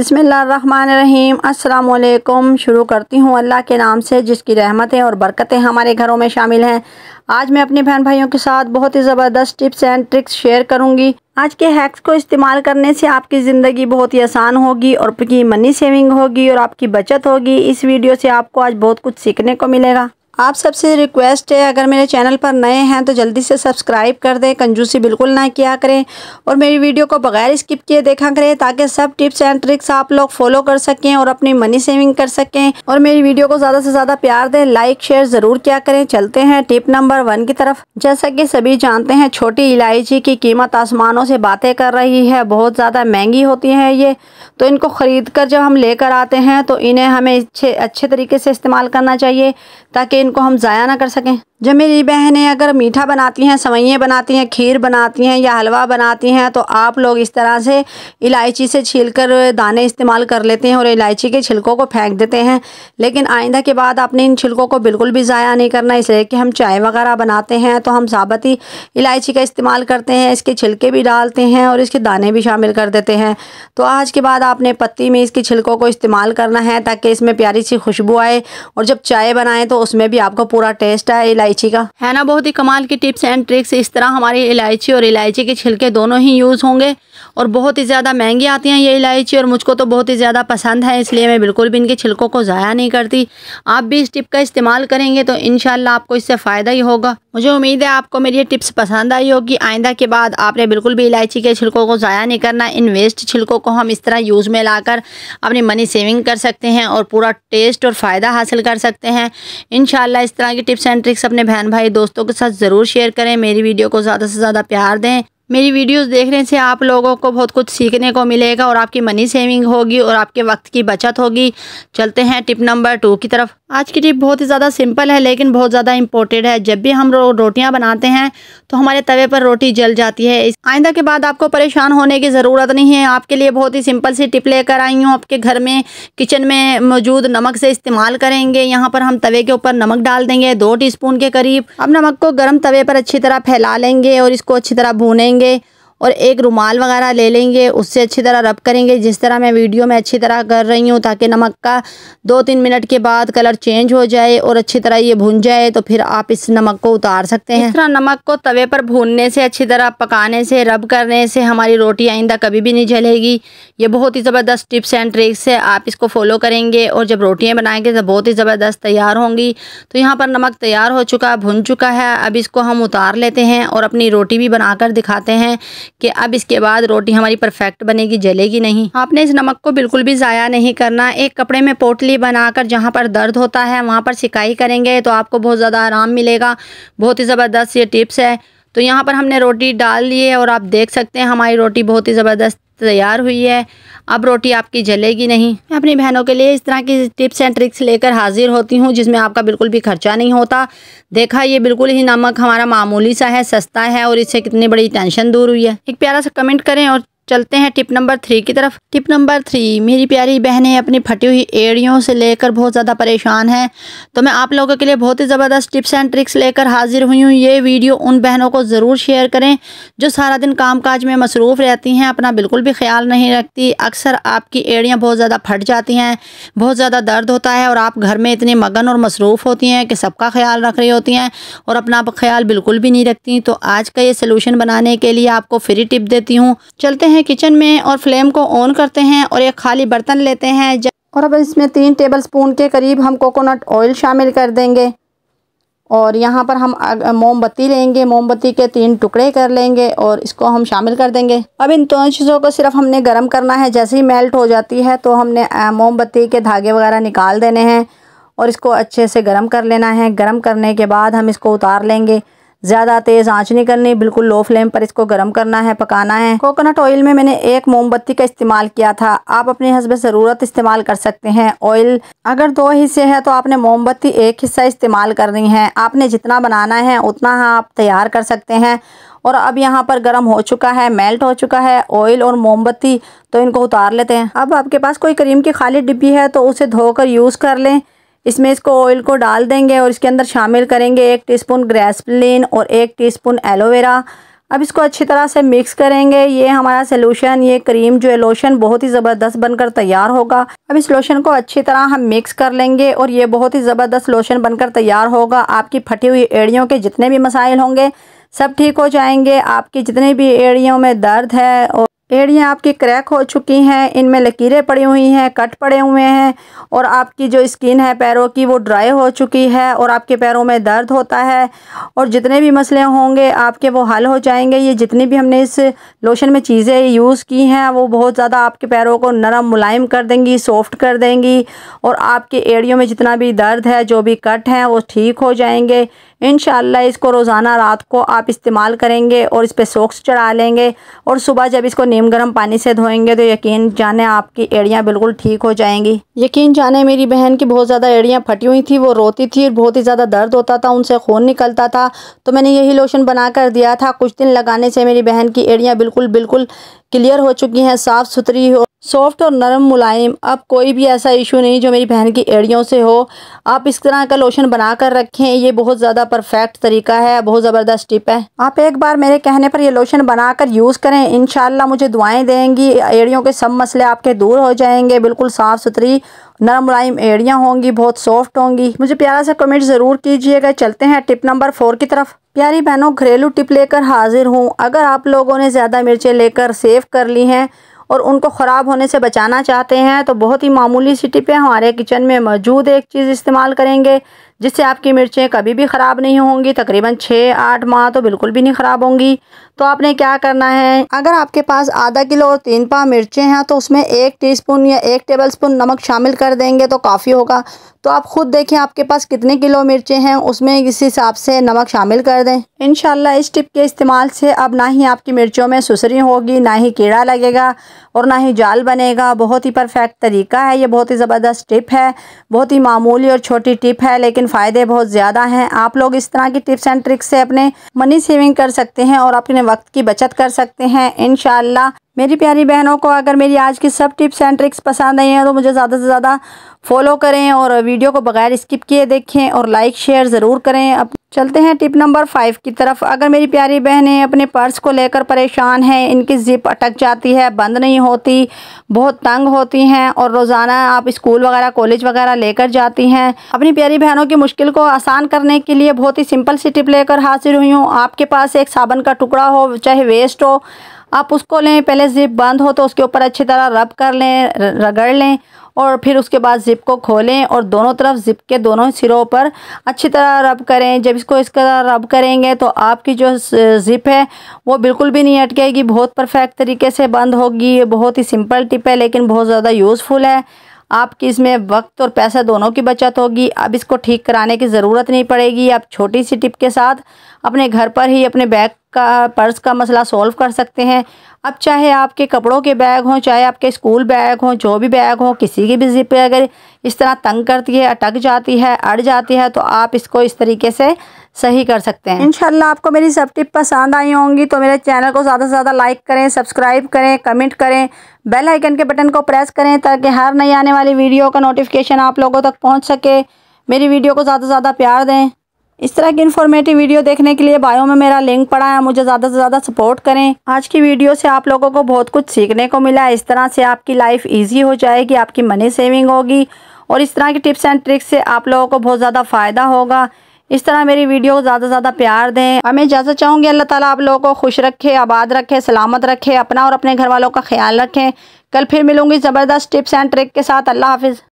बिसमीम अल्लाम शुरू करती हूँ अल्लाह के नाम से जिसकी रहमतें और बरकतें हमारे घरों में शामिल हैं आज मैं अपने बहन भाइयों के साथ बहुत ही ज़बरदस्त टिप्स एंड ट्रिक्स शेयर करूँगी आज के हैक्स को इस्तेमाल करने से आपकी ज़िंदगी बहुत ही आसान होगी और आपकी मनी सेविंग होगी और आपकी बचत होगी इस वीडियो से आपको आज बहुत कुछ सीखने को मिलेगा आप सबसे रिक्वेस्ट है अगर मेरे चैनल पर नए हैं तो जल्दी से सब्सक्राइब कर दें कंजूसी बिल्कुल ना किया करें और मेरी वीडियो को बगैर स्किप किए देखा करें ताकि सब टिप्स एंड ट्रिक्स आप लोग फॉलो कर सकें और अपनी मनी सेविंग कर सकें और मेरी वीडियो को ज़्यादा से ज़्यादा प्यार दें लाइक शेयर ज़रूर किया करें चलते हैं टिप नंबर वन की तरफ जैसा कि सभी जानते हैं छोटी इलायची की कीमत आसमानों से बातें कर रही है बहुत ज़्यादा महंगी होती हैं ये तो इनको ख़रीद कर जब हम लेकर आते हैं तो इन्हें हमें अच्छे अच्छे तरीके से इस्तेमाल करना चाहिए ताकि इन इनको हम ज़ाया ना कर सकें जब मेरी बहनें अगर मीठा बनाती हैं सवैयाँ बनाती हैं खीर बनाती हैं या हलवा बनाती हैं तो आप लोग इस तरह से इलायची से छील कर दाने इस्तेमाल कर लेते हैं और इलायची के छिलकों को फेंक देते हैं लेकिन आइंदा के बाद आपने इन छिलकों को बिल्कुल भी ज़ाया नहीं करना इसलिए कि हम चाय वगैरह बनाते हैं तो हम साबती इलायची का इस्तेमाल करते हैं इसके छिलके भी डालते हैं और इसके दाने भी शामिल कर देते हैं तो आज के बाद आपने पत्ती में इसके छिलकों को इस्तेमाल करना है ताकि इसमें प्यारी सी खुशबू आए और जब चाय बनाएँ तो उसमें भी आपको पूरा टेस्ट आए इलायची इलायची का है ना बहुत ही कमाल की टिप्स एंड ट्रिक्स इस तरह हमारी इलायची और इलायची के छिलके दोनों ही यूज़ होंगे और बहुत ही ज़्यादा महंगी आती हैं ये इलायची और मुझको तो बहुत ही ज़्यादा पसंद है इसलिए मैं बिल्कुल भी इनके छिलकों को ज़ाया नहीं करती आप भी इस टिप का इस्तेमाल करेंगे तो इन आपको इससे फ़ायदा ही होगा मुझे उम्मीद है आपको मेरी ये टिप्स पसंद आई होगी आइंदा के बाद आपने बिल्कुल भी इलायची के छिलकों को ज़ाया नहीं करना इन वेस्ट छिलकों को हम इस तरह यूज़ में लाकर अपनी मनी सेविंग कर सकते हैं और पूरा टेस्ट और फ़ायदा हासिल कर सकते हैं इन इस तरह की टिप्स एंड ट्रिक्स अपने बहन भाई दोस्तों के साथ ज़रूर शेयर करें मेरी वीडियो को ज़्यादा से ज़्यादा प्यार दें मेरी वीडियोस देखने से आप लोगों को बहुत कुछ सीखने को मिलेगा और आपकी मनी सेविंग होगी और आपके वक्त की बचत होगी चलते हैं टिप नंबर टू की तरफ आज की टिप बहुत ही ज़्यादा सिंपल है लेकिन बहुत ज़्यादा इम्पोर्टेंट है जब भी हम रो, रोटियां बनाते हैं तो हमारे तवे पर रोटी जल जाती है इस आइंदा के बाद आपको परेशान होने की ज़रूरत नहीं है आपके लिए बहुत ही सिंपल सी टिप लेकर आई हूँ आपके घर में किचन में मौजूद नमक से इस्तेमाल करेंगे यहाँ पर हम तवे के ऊपर नमक डाल देंगे दो टी के करीब अब नमक को गर्म तवे पर अच्छी तरह फैला लेंगे और इसको अच्छी तरह भूनेंगे और एक रुमाल वगैरह ले लेंगे उससे अच्छी तरह रब करेंगे जिस तरह मैं वीडियो में अच्छी तरह कर रही हूँ ताकि नमक का दो तीन मिनट के बाद कलर चेंज हो जाए और अच्छी तरह ये भुन जाए तो फिर आप इस नमक को उतार सकते हैं इस तरह नमक को तवे पर भूनने से अच्छी तरह पकाने से रब करने से हमारी रोटी आइंदा कभी भी नहीं जलेगी ये बहुत ही ज़बरदस्त टिप्स एंड ट्रिक्स है आप इसको फॉलो करेंगे और जब रोटियाँ बनाएंगे तो बहुत ही ज़बरदस्त तैयार होंगी तो यहाँ पर नमक तैयार हो चुका भुन चुका है अब इसको हम उतार लेते हैं और अपनी रोटी भी बनाकर दिखाते हैं कि अब इसके बाद रोटी हमारी परफेक्ट बनेगी जलेगी नहीं आपने इस नमक को बिल्कुल भी ज़ाया नहीं करना एक कपड़े में पोटली बनाकर जहाँ पर दर्द होता है वहाँ पर सिकाई करेंगे तो आपको बहुत ज़्यादा आराम मिलेगा बहुत ही ज़बरदस्त ये टिप्स है तो यहाँ पर हमने रोटी डाल है और आप देख सकते हैं हमारी रोटी बहुत ही ज़बरदस्त तैयार हुई है अब रोटी आपकी जलेगी नहीं मैं अपनी बहनों के लिए इस तरह की टिप्स एंड ट्रिक्स लेकर हाजिर होती हूँ जिसमें आपका बिल्कुल भी खर्चा नहीं होता देखा ये बिल्कुल ही नमक हमारा मामूली सा है सस्ता है और इससे कितनी बड़ी टेंशन दूर हुई है एक प्यारा सा कमेंट करें और चलते हैं टिप नंबर थ्री की तरफ टिप नंबर थ्री मेरी प्यारी बहनें अपनी फटी हुई एड़ियों से लेकर बहुत ज़्यादा परेशान हैं तो मैं आप लोगों के लिए बहुत ही ज़बरदस्त टिप्स एंड ट्रिक्स लेकर हाजिर हुई हूँ ये वीडियो उन बहनों को ज़रूर शेयर करें जो सारा दिन काम काज में मसरूफ़ रहती हैं अपना बिल्कुल भी ख्याल नहीं रखती अक्सर आपकी एड़ियाँ बहुत ज़्यादा फट जाती हैं बहुत ज़्यादा दर्द होता है और आप घर में इतनी मगन और मसरूफ़ होती हैं कि सबका ख्याल रख रही होती हैं और अपना ख्याल बिल्कुल भी नहीं रखती तो आज का ये सोलूशन बनाने के लिए आपको फ्री टिप देती हूँ चलते हैं हैं किचन में और फ्लेम को ऑन करते हैं और एक खाली बर्तन लेते हैं और अब इसमें तीन टेबल स्पून के करीब हम कोकोनट ऑयल शामिल कर देंगे और यहाँ पर हम मोमबत्ती लेंगे मोमबत्ती के तीन टुकड़े कर लेंगे और इसको हम शामिल कर देंगे अब इन दोनों चीज़ों को सिर्फ हमने गर्म करना है जैसे ही मेल्ट हो जाती है तो हमने मोमबत्ती के धागे वगैरह निकाल देने हैं और इसको अच्छे से गर्म कर लेना है गर्म करने के बाद हम इसको उतार लेंगे ज़्यादा तेज़ आंच नहीं करनी बिल्कुल लो फ्लेम पर इसको गर्म करना है पकाना है कोकोनट ऑयल में मैंने एक मोमबत्ती का इस्तेमाल किया था आप अपने हसब ज़रूरत इस्तेमाल कर सकते हैं ऑयल अगर दो हिस्से हैं तो आपने मोमबत्ती एक हिस्सा इस्तेमाल करनी है आपने जितना बनाना है उतना आप तैयार कर सकते हैं और अब यहाँ पर गर्म हो चुका है मेल्ट हो चुका है ऑयल और मोमबत्ती तो इनको उतार लेते हैं अब आपके पास कोई क्रीम की खाली डिब्बी है तो उसे धोकर यूज़ कर लें इसमें इसको ऑयल को डाल देंगे और इसके अंदर शामिल करेंगे एक टीस्पून ग्रेसलिन और एक टीस्पून एलोवेरा अब इसको अच्छी तरह से मिक्स करेंगे ये हमारा सोलूशन ये क्रीम जो है लोशन बहुत ही ज़बरदस्त बनकर तैयार होगा अब इस लोशन को अच्छी तरह हम मिक्स कर लेंगे और ये बहुत ही ज़बरदस्त लोशन बनकर तैयार होगा आपकी फटी हुई एड़ियों के जितने भी मसाइल होंगे सब ठीक हो जाएंगे आपकी जितने भी एड़ियों में दर्द है और एड़ियाँ आपकी क्रैक हो चुकी हैं इनमें लकीरें पड़ी हुई हैं कट पड़े हुए हैं और आपकी जो स्किन है पैरों की वो ड्राई हो चुकी है और आपके पैरों में दर्द होता है और जितने भी मसले होंगे आपके वो हल हो जाएंगे ये जितनी भी हमने इस लोशन में चीज़ें यूज़ की हैं वो बहुत ज़्यादा आपके पैरों को नरम मुलायम कर देंगी सॉफ्ट कर देंगी और आपके एड़ियों में जितना भी दर्द है जो भी कट हैं वो ठीक हो जाएंगे इन इसको रोज़ाना रात को आप इस्तेमाल करेंगे और इस पर सोक्स चढ़ा लेंगे और सुबह जब इसको नीम गर्म पानी से धोएंगे तो यकीन जाने आपकी एड़ियाँ बिल्कुल ठीक हो जाएंगी यकीन जाने मेरी बहन की बहुत ज़्यादा एड़ियाँ फटी हुई थी वो रोती थी और बहुत ही ज़्यादा दर्द होता था उनसे खून निकलता था तो मैंने यही लोशन बना कर दिया था कुछ दिन लगाने से मेरी बहन की एड़ियाँ बिल्कुल बिल्कुल क्लियर हो चुकी हैं साफ़ सुथरी सॉफ्ट और नरम मुलायम अब कोई भी ऐसा इशू नहीं जो मेरी बहन की एड़ियों से हो आप इस तरह का लोशन बना कर रखें ये बहुत ज़्यादा परफेक्ट तरीका है बहुत ज़बरदस्त टिप है आप एक बार मेरे कहने पर यह लोशन बना कर यूज़ करें इन मुझे दुआएं देंगी एड़ियों के सब मसले आपके दूर हो जाएंगे बिल्कुल साफ़ सुथरी नरम मुलायम एड़ियाँ होंगी बहुत सॉफ्ट होंगी मुझे प्यारा सा कमेंट ज़रूर कीजिएगा चलते हैं टिप नंबर फोर की तरफ प्यारी बहनों घरेलू टिप लेकर हाजिर हूँ अगर आप लोगों ने ज़्यादा मिर्चें लेकर सेव कर ली हैं और उनको ख़राब होने से बचाना चाहते हैं तो बहुत ही मामूली सी टिप है हमारे किचन में मौजूद एक चीज़ इस्तेमाल करेंगे जिससे आपकी मिर्चें कभी भी ख़राब नहीं होंगी तकरीबन छः आठ माह तो बिल्कुल भी नहीं ख़राब होंगी तो आपने क्या करना है अगर आपके पास आधा किलो और तीन पा मिर्चें हैं तो उसमें एक टीस्पून या एक टेबलस्पून नमक शामिल कर देंगे तो काफ़ी होगा तो आप ख़ुद देखें आपके पास कितने किलो मिर्चें हैं उसमें इस हिसाब से नमक शामिल कर दें इन इस टिप के इस्तेमाल से अब ना ही आपकी मिर्चों में सुसरी होगी ना ही कीड़ा लगेगा और ना ही जाल बनेगा बहुत ही परफेक्ट तरीका है ये बहुत ही ज़बरदस्त टिप है बहुत ही मामूली और छोटी टिप है लेकिन फ़ायदे बहुत ज़्यादा हैं आप लोग इस तरह की टिप्स एंड ट्रिक्स से अपने मनी सेविंग कर सकते हैं और अपने वक्त की बचत कर सकते हैं इन मेरी प्यारी बहनों को अगर मेरी आज की सब टिप्स एंड ट्रिक्स पसंद आई हैं तो मुझे ज़्यादा से ज़्यादा फॉलो करें और वीडियो को बगैर स्किप किए देखें और लाइक शेयर ज़रूर करें अब चलते हैं टिप नंबर फाइव की तरफ अगर मेरी प्यारी बहनें अपने पर्स को लेकर परेशान हैं इनकी ज़िप अटक जाती है बंद नहीं होती बहुत तंग होती हैं और रोज़ाना आप स्कूल वगैरह कॉलेज वगैरह लेकर जाती हैं अपनी प्यारी बहनों की मुश्किल को आसान करने के लिए बहुत ही सिंपल सी टिप लेकर हाजिर हुई हूँ आपके पास एक साबन का टुकड़ा हो चाहे वेस्ट हो आप उसको लें पहले ज़िप बंद हो तो उसके ऊपर अच्छी तरह रब कर लें रगड़ लें और फिर उसके बाद ज़िप को खोलें और दोनों तरफ ज़िप के दोनों सिरों पर अच्छी तरह रब करें जब इसको इस तरह रब करेंगे तो आपकी जो ज़िप है वो बिल्कुल भी नहीं अटकेगी बहुत परफेक्ट तरीके से बंद होगी ये बहुत ही सिंपल टिप है लेकिन बहुत ज़्यादा यूज़फुल है आपकी इसमें वक्त और पैसा दोनों की बचत होगी अब इसको ठीक कराने की ज़रूरत नहीं पड़ेगी आप छोटी सी टिप के साथ अपने घर पर ही अपने बैग का पर्स का मसला सॉल्व कर सकते हैं अब चाहे आपके कपड़ों के बैग हों चाहे आपके स्कूल बैग हों जो भी बैग हों किसी की भी जिप अगर इस तरह तंग करती है अटक जाती है अड़ जाती है तो आप इसको इस तरीके से सही कर सकते हैं इनशाला आपको मेरी सब टिप पसंद आई होंगी तो मेरे चैनल को ज़्यादा से ज़्यादा लाइक करें सब्सक्राइब करें कमेंट करें बेल आइकन के बटन को प्रेस करें ताकि हर नई आने वाली वीडियो का नोटिफिकेशन आप लोगों तक पहुँच सके मेरी वीडियो को ज़्यादा से ज़्यादा प्यार दें इस तरह की इन्फॉर्मेटिव वीडियो देखने के लिए बायो में मेरा लिंक पड़ा है मुझे ज़्यादा से ज़्यादा सपोर्ट करें आज की वीडियो से आप लोगों को बहुत कुछ सीखने को मिला है इस तरह से आपकी लाइफ ईजी हो जाएगी आपकी मनी सेविंग होगी और इस तरह की टिप्स एंड ट्रिक्स से आप लोगों को बहुत ज़्यादा फ़ायदा होगा इस तरह मेरी वीडियो को ज़्यादा से ज़्यादा प्यार दें मैं इजाज़त चाहूँगी अल्लाह ताला आप लोगों को खुश रखे आबाद रखे सलामत रखे अपना और अपने घर वालों का ख्याल रखें कल फिर मिलूंगी ज़बरदस्त टिप्स एंड ट्रिक के साथ अल्लाह हाफिज़